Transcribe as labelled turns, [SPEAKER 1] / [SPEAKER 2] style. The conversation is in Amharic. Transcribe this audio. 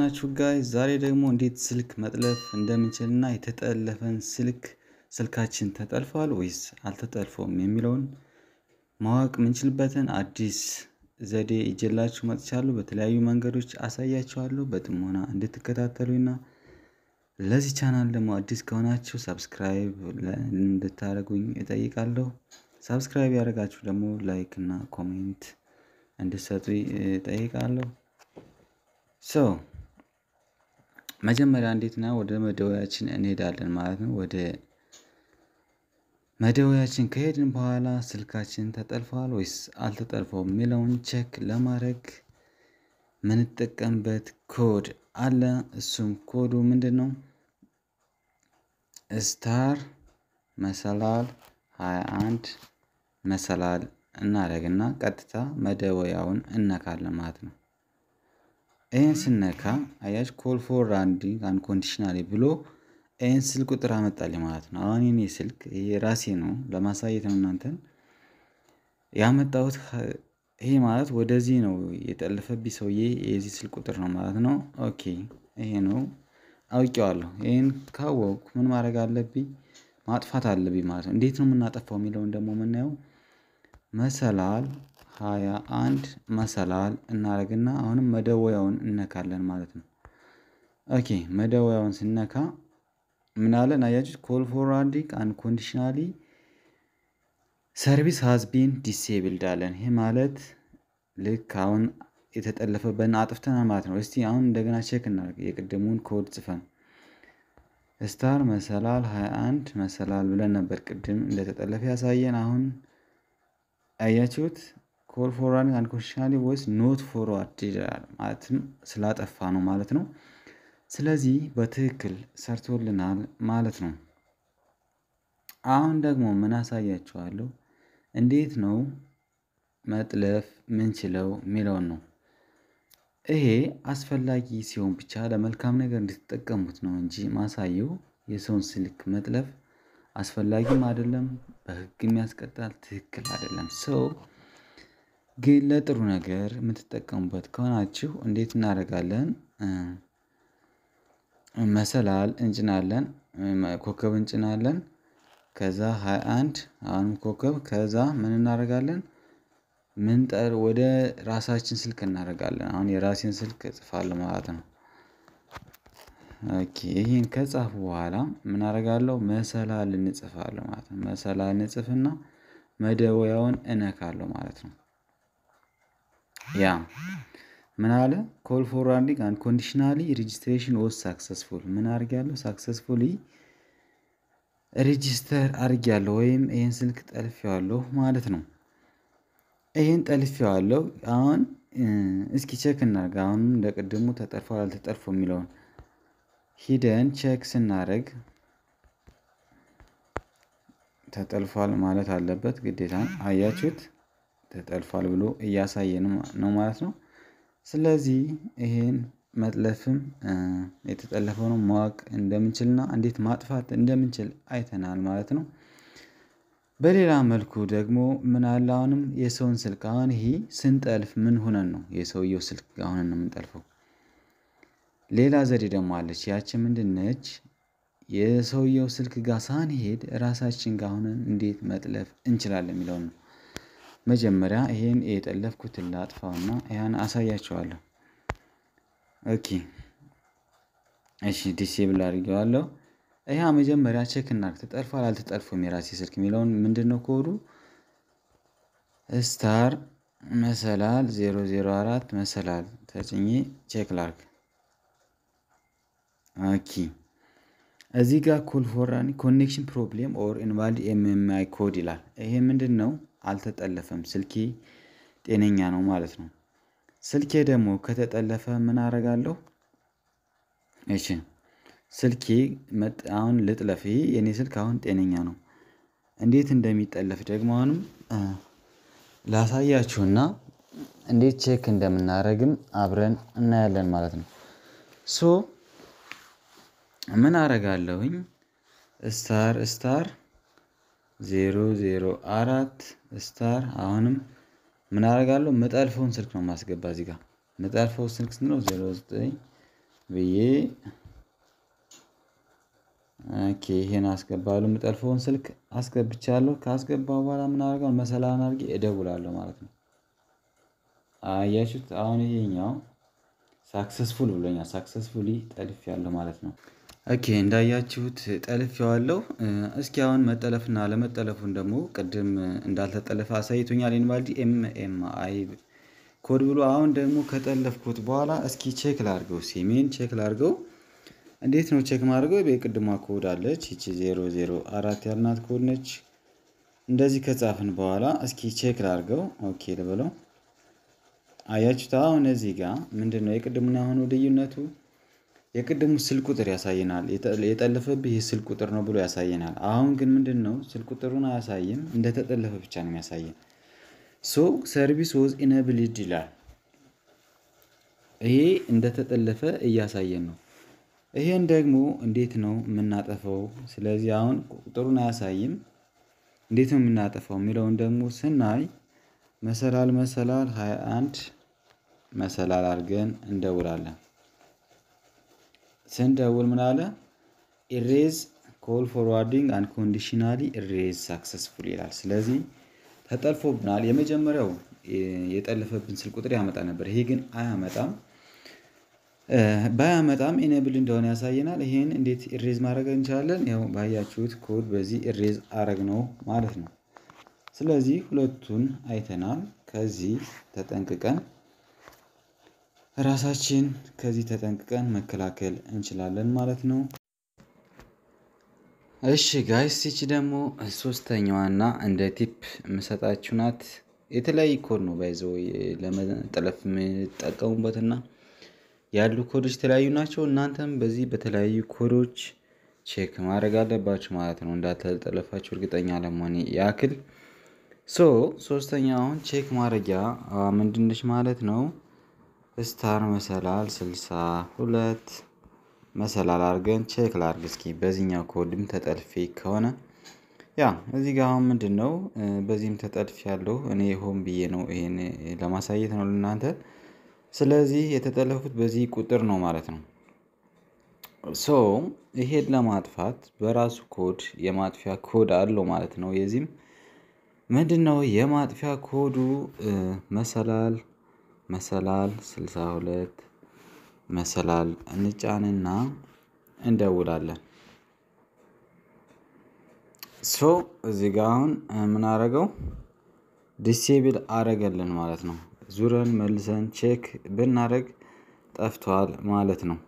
[SPEAKER 1] ናችሁ ጋይ ዛሬ ደግሞ እንዴት ስልክ መጥለፍ እንደምንችል እና የተጠለፈን ስልክ ስልካችን ተጠልፏል ወይስ አልተጠልፎም የሚለውን ማወቅ የምንችልበትን አዲስ ዘዴ ይዤላችሁ መጥቻለሁ። በተለያዩ መንገዶች አሳያችኋለሁ። በጥሞና እንድትከታተሉና ለዚህ ቻናል ደግሞ አዲስ ከሆናችሁ ሳብስክራይብ እንድታደርጉኝ እጠይቃለሁ። ሳብስክራይብ ያደረጋችሁ ደግሞ ላይክ እና ኮሜንት እንድሰጡ እጠይቃለሁ። ሰው መጀመሪያ እንዴት ነው ወደ መደወያችን እንሄዳለን ማለት ነው። ወደ መደወያችን ከሄድን በኋላ ስልካችን ተጠልፏል ወይስ አልተጠልፈውም የሚለውን ቼክ ለማድረግ ምንጠቀምበት ኮድ አለ። እሱም ኮዱ ምንድን ነው? ስታር መሰላል 21 መሰላል እናደረግና ቀጥታ መደወያውን እነካለን ማለት ነው። ይሄን ስነካ አያች ኮል ፎር ራንዲንግ አንኮንዲሽናል ብሎ ይሄን ስልክ ቁጥር አመጣልኝ ማለት ነው። አሁን የኔ ስልክ ይሄ ራሴ ነው ለማሳየት ነው እናንተን ያመጣሁት። ይሄ ማለት ወደዚህ ነው የጠለፈብኝ ሰውዬ የዚህ ስልክ ቁጥር ነው ማለት ነው። ኦኬ ይሄ ነው አውቄዋለሁ። ይህን ካወቅኩ ምን ማድረግ አለብኝ? ማጥፋት አለብኝ ማለት ነው። እንዴት ነው የምናጠፋው የሚለውን ደግሞ የምናየው መሰላል ሀያ አንድ መሰላል እናደርግና አሁንም መደወያውን እነካለን ማለት ነው። ኦኬ መደወያውን ስነካ ምናለን አያችሁት? ኮል አንድ አንኮንዲሽናሊ ሰርቪስ ሀዝቢን ዲሴብልድ አለን። ይሄ ማለት ልክ አሁን የተጠለፈበትን አጥፍተናል ማለት ነው። እስቲ አሁን እንደገና ቼክ እናደርግ የቅድሙን ኮድ ጽፈን ስታር መሰላል 21 መሰላል ብለን ነበር ቅድም እንደተጠለፈ ያሳየን። አሁን አያችሁት ኮል ፎር ራኒንግ አንኮንሽናሊ ወይስ ኖት ፎርዋርድ ይላል። ማለትም ስላጠፋ ነው ማለት ነው። ስለዚህ በትክክል ሰርቶልናል ማለት ነው። አሁን ደግሞ ምን አሳያችኋለሁ፣ እንዴት ነው መጥለፍ ምንችለው የሚለውን ነው። ይሄ አስፈላጊ ሲሆን ብቻ ለመልካም ነገር እንድትጠቀሙት ነው እንጂ ማሳየው የሰውን ስልክ መጥለፍ አስፈላጊም አይደለም፣ በህግም ያስቀጣል፣ ትክክል አይደለም ሰው ግን ለጥሩ ነገር የምትጠቀሙበት ከሆናችሁ እንዴት እናደርጋለን? መሰላል እንጭናለን ኮከብ እንጭናለን ከዛ ሃያ አንድ አሁንም ኮከብ ከዛ ምን እናደርጋለን? ምንጠር ወደ ራሳችን ስልክ እናደርጋለን አሁን የራሴን ስልክ እጽፋለሁ ማለት ነው። ኦኬ ይሄን ከጻፉ በኋላ ምን አደርጋለሁ መሰላል እንጽፋለሁ ማለት ነው። መሰላል እንጽፍና መደወያውን እነካለሁ ማለት ነው ያ ምን አለ ኮል ፎር ራንዲንግ ኮንዲሽናሊ ሬጅስትሬሽን ወስ ሳክሰስፉል። ምን ያለው ሳክሰስፉሊ ሬጅስተር አድርጊያለሁ ወይም ይህን ስልክ ጠልፌዋለሁ ማለት ነው። ይህን ጠልፌዋለሁ። አሁን እስኪ ቼክ እናርግ አሁን እንደ ቅድሙ ተጠርፏል አልተጠርፎ የሚለውን ሂደን ቼክ ስናደርግ ተጠልፏል ማለት አለበት ግዴታ። አያችሁት? ተጠልፏል ብሎ እያሳየን ነው ማለት ነው። ስለዚህ ይሄን መጥለፍም የተጠለፈውን ማወቅ እንደምንችልና እንዴት ማጥፋት እንደምንችል አይተናል ማለት ነው። በሌላ መልኩ ደግሞ ምን አሁንም የሰውን ስልክ አሁን ይሄ ስንጠልፍ ምን ሆነን ነው የሰውየው ስልክ አሁን ነው የምንጠልፈው። ሌላ ዘዴ ደግሞ አለች። ያች ምንድነች? የሰውየው ስልክ ጋር ሳንሄድ ራሳችን ጋር ሆነን እንዴት መጥለፍ እንችላለን የሚለውን ነው። መጀመሪያ ይሄን የጠለፍኩትን ላጥፋውና ያን አሳያቸዋለሁ። ኦኬ እሺ፣ ዲሴብል አድርጌዋለሁ። ይህ መጀመሪያ ቼክ እናርግ ተጠልፏል አልተጠልፎም የራሴ ስልክ የሚለውን ምንድን ነው ኮዱ ስታር መሰላል 004 መሰላል ተጭኜ ቼክ ላርክ ኦኬ እዚህ ጋር ኮል ፎራኒ ኮኔክሽን ፕሮብሌም ኦር ኢንቫሊድ ኤምኤምአይ ኮድ ይላል። ይሄ ምንድን ነው? አልተጠለፈም። ስልኬ ጤነኛ ነው ማለት ነው። ስልኬ ደግሞ ከተጠለፈ ምን አደርጋለሁ? እሺ ስልኬ አሁን ልጥለፍ። ይሄ የእኔ ስልክ አሁን ጤነኛ ነው። እንዴት እንደሚጠለፍ ደግሞ አሁንም ላሳያችሁና እንዴት ቼክ እንደምናደርግም አብረን እናያለን ማለት ነው። ሶ ምን አደርጋለሁኝ? ስታር ስታር ዜሮ ዜሮ አራት ስታር አሁንም ምን አደርጋለሁ ምጠልፈውን ስልክ ነው ማስገባ እዚህ ጋር ምጠልፈው ስልክ ስንት ነው ዜሮ ዘጠኝ ብዬ ኦኬ ይሄን አስገባሉ። ምጠልፈውን ስልክ አስገብቻለሁ። ካስገባሁ በኋላ ምን አደርጋለሁ መሰላን አድርጌ እደውላለሁ ማለት ነው። አያችሁት? አሁን ይሄኛው ሳክሰስፉል ብሎኛል። ሳክሰስፉሊ ጠልፍ ያለሁ ማለት ነው። ኦኬ እንዳያችሁት ጠልፌዋለሁ። እስኪ አሁን መጠለፍና አለመጠለፉን ደግሞ ቅድም እንዳልተጠለፈ አሳይቶኛል። ኢንቫልዲ ኤም ኤም አይ ኮድ ብሎ አሁን ደግሞ ከጠለፍኩት በኋላ እስኪ ቼክ ላርገው፣ ሲሜን ቼክ ላርገው። እንዴት ነው ቼክ ማድርገው? የቅድሟ ኮድ አለች ይቺ ዜሮ ያልናት ኮድ ነች። እንደዚህ ከጻፍን በኋላ እስኪ ቼክ ላርገው። ኦኬ ልበለው። አያችሁት አሁን እዚህ ጋር ምንድን ነው የቅድሙና አሁኑ ልዩነቱ? የቅድሙ ስልክ ቁጥር ያሳየናል። የጠለፈብህ የስልክ ቁጥር ነው ብሎ ያሳየናል። አሁን ግን ምንድን ነው ስልክ ቁጥሩን አያሳይም፣ እንደተጠለፈ ብቻ ነው የሚያሳየን። ሶ ሰርቪስ ወዝ ኢነብልድ ይላል። ይሄ እንደተጠለፈ እያሳየን ነው። ይሄን ደግሞ እንዴት ነው የምናጠፈው? ስለዚህ አሁን ቁጥሩን አያሳይም፣ እንዴት ነው የምናጠፈው የሚለውን ደግሞ ስናይ መሰላል መሰላል 21 መሰላል አድርገን እንደውላለን። ስንደውል ምን አለ? ኢሬዝ ኮል ፎርዋርዲንግ ኮንዲሽናሊ ኢሬዝ ሳክሰስፉል ይላል። ስለዚህ ተጠልፎብናል። የመጀመሪያው የጠለፈብን ስልክ ቁጥር ያመጣ ነበር። ይሄ ግን አያመጣም። ባያመጣም ኢኔብል እንደሆነ ያሳየናል። ይሄን እንዴት ኢሬዝ ማድረግ እንችላለን? ያው ባያችሁት ኮድ በዚህ ኢሬዝ አረግ ነው ማለት ነው። ስለዚህ ሁለቱን አይተናል። ከዚህ ተጠንቅቀን ራሳችን ከዚህ ተጠንቅቀን መከላከል እንችላለን ማለት ነው። እሺ ጋይስ ይቺ ደግሞ ሶስተኛዋና እንደ ቲፕ የምሰጣችሁ ናት። የተለያዩ ኮድ ነው ባይዘው ለመጠለፍ የምጠቀሙበትና ያሉ ኮዶች የተለያዩ ናቸው። እናንተም በዚህ በተለያዩ ኮዶች ቼክ ማድረግ አለባችሁ ማለት ነው፣ እንዳልተጠለፋችሁ እርግጠኛ ለመሆን ያክል። ሶ ሶስተኛውን ቼክ ማድረጊያ ምንድነች ማለት ነው ስታር መሰላል 62 መሰላል አድርገን ቼክ ላርግ እስኪ በዚህኛው ኮድም ተጠልፌ ከሆነ ያ እዚህ ጋር አሁን ምንድን ነው በዚህም ተጠልፍ ያለው እኔ ሆን ብዬ ነው ይሄን ለማሳየት ነው ለእናንተ ስለዚህ የተጠለፉት በዚህ ቁጥር ነው ማለት ነው ሶ ይሄን ለማጥፋት በራሱ ኮድ የማጥፊያ ኮድ አለው ማለት ነው የዚህም ምንድን ነው የማጥፊያ ኮዱ መሰላል መሰላል 62 መሰላል እንጫንና እንደውላለን። ሶ እዚህ ጋር አሁን የምናደርገው አረገው ዲሴብል አረገልን ማለት ነው። ዙረን መልሰን ቼክ ብናደረግ ጠፍቷል ማለት ነው።